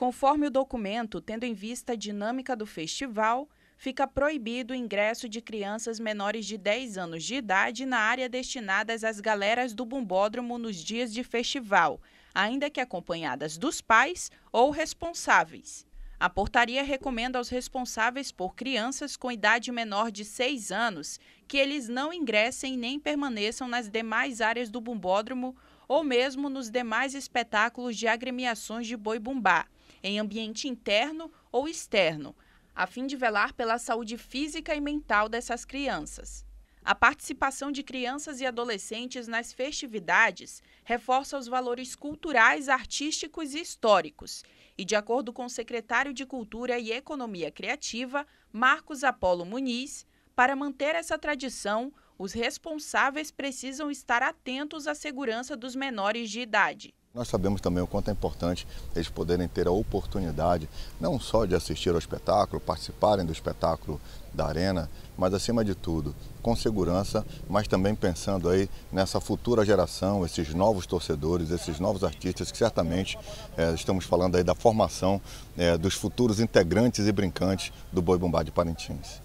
Conforme o documento, tendo em vista a dinâmica do festival, fica proibido o ingresso de crianças menores de 10 anos de idade na área destinadas às galeras do bumbódromo nos dias de festival, ainda que acompanhadas dos pais ou responsáveis. A portaria recomenda aos responsáveis por crianças com idade menor de 6 anos que eles não ingressem nem permaneçam nas demais áreas do bumbódromo ou mesmo nos demais espetáculos de agremiações de boi-bumbá, em ambiente interno ou externo, a fim de velar pela saúde física e mental dessas crianças. A participação de crianças e adolescentes nas festividades reforça os valores culturais, artísticos e históricos. E, de acordo com o secretário de Cultura e Economia Criativa, Marcos Apolo Muniz, para manter essa tradição, os responsáveis precisam estar atentos à segurança dos menores de idade. Nós sabemos também o quanto é importante eles poderem ter a oportunidade não só de assistir ao espetáculo, participarem do espetáculo da arena, mas acima de tudo, com segurança, mas também pensando aí nessa futura geração, esses novos torcedores, esses novos artistas que certamente é, estamos falando aí da formação é, dos futuros integrantes e brincantes do Boi Bumbá de Parintins.